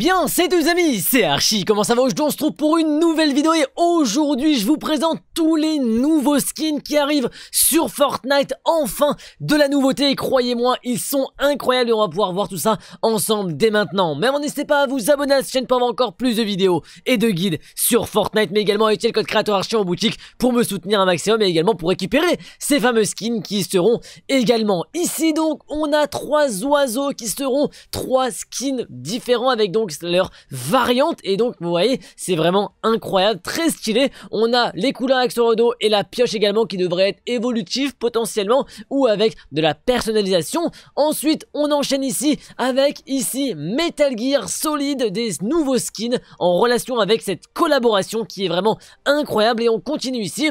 Bien, c'est tous amis, c'est Archie, comment ça va Aujourd'hui on se trouve pour une nouvelle vidéo et aujourd'hui je vous présente tous les nouveaux skins qui arrivent sur Fortnite, enfin de la nouveauté et croyez-moi, ils sont incroyables et on va pouvoir voir tout ça ensemble dès maintenant. Mais n'hésitez pas à vous abonner à cette chaîne pour avoir encore plus de vidéos et de guides sur Fortnite, mais également à utiliser le code créateur Archie en boutique pour me soutenir un maximum et également pour récupérer ces fameux skins qui seront également. Ici donc, on a trois oiseaux qui seront trois skins différents avec donc donc leur variante. Et donc, vous voyez, c'est vraiment incroyable, très stylé. On a les couleurs avec son et la pioche également qui devrait être évolutif potentiellement ou avec de la personnalisation. Ensuite, on enchaîne ici avec ici Metal Gear Solid, des nouveaux skins en relation avec cette collaboration qui est vraiment incroyable. Et on continue ici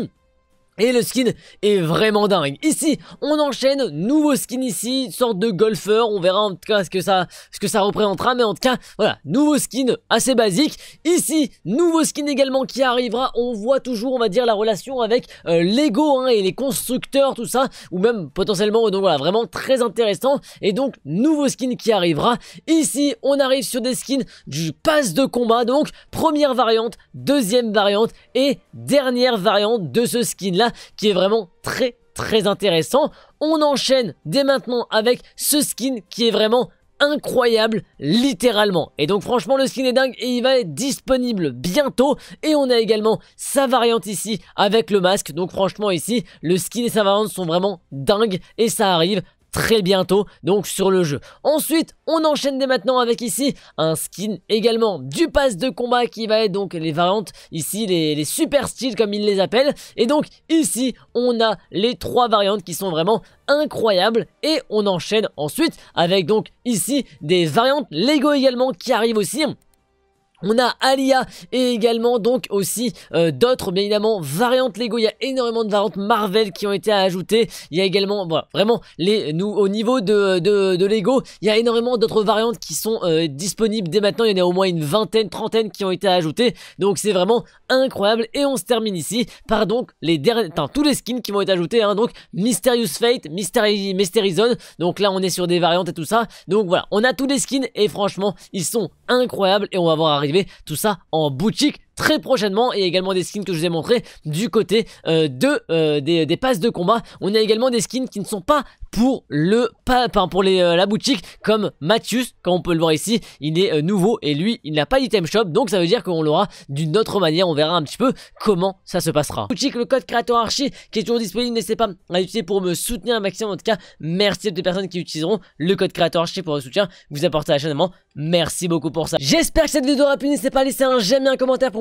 et le skin est vraiment dingue. Ici, on enchaîne, nouveau skin ici, sorte de golfeur, on verra en tout cas ce que ça, ce que ça représentera, mais en tout cas, voilà, nouveau skin assez basique. Ici, nouveau skin également qui arrivera, on voit toujours, on va dire, la relation avec euh, Lego hein, et les constructeurs, tout ça, ou même potentiellement, donc voilà, vraiment très intéressant. Et donc, nouveau skin qui arrivera. Ici, on arrive sur des skins du pass de combat, donc première variante, deuxième variante et dernière variante de ce skin là qui est vraiment très très intéressant. On enchaîne dès maintenant avec ce skin qui est vraiment incroyable, littéralement. Et donc franchement, le skin est dingue et il va être disponible bientôt. Et on a également sa variante ici avec le masque. Donc franchement ici, le skin et sa variante sont vraiment dingues et ça arrive très bientôt donc sur le jeu. Ensuite, on enchaîne dès maintenant avec ici un skin également du pass de combat qui va être donc les variantes ici, les, les super styles comme ils les appellent. Et donc ici, on a les trois variantes qui sont vraiment incroyables et on enchaîne ensuite avec donc ici des variantes Lego également qui arrivent aussi on a Alia et également donc aussi euh, d'autres bien évidemment variantes Lego. Il y a énormément de variantes Marvel qui ont été ajoutées. Il y a également voilà, vraiment les nous au niveau de, de, Lego, il y a énormément d'autres variantes qui sont euh, disponibles dès maintenant. Il y en a au moins une vingtaine, trentaine qui ont été ajoutées. Donc c'est vraiment incroyable. Et on se termine ici par donc les tous les skins qui vont être ajoutés. Hein. donc Mysterious Fate, Mystery, Mystery Zone. Donc là on est sur des variantes et tout ça. Donc voilà, on a tous les skins et franchement ils sont incroyables et on va voir arriver tout ça en boutique très prochainement et également des skins que je vous ai montré du côté euh, de euh, des, passes de combat. On a également des skins qui ne sont pas pour le pour les, euh, la boutique comme Mathius comme on peut le voir ici il est nouveau et lui il n'a pas d'item shop donc ça veut dire qu'on l'aura d'une autre manière on verra un petit peu comment ça se passera boutique le code créateur archi qui est toujours disponible n'hésitez pas à l'utiliser pour me soutenir un maximum en tout cas merci à toutes personnes qui utiliseront le code créateur archi pour le soutien vous apportez à la chaîne merci beaucoup pour ça j'espère que cette vidéo aura plu, n'hésitez pas à laisser un j'aime et un commentaire pour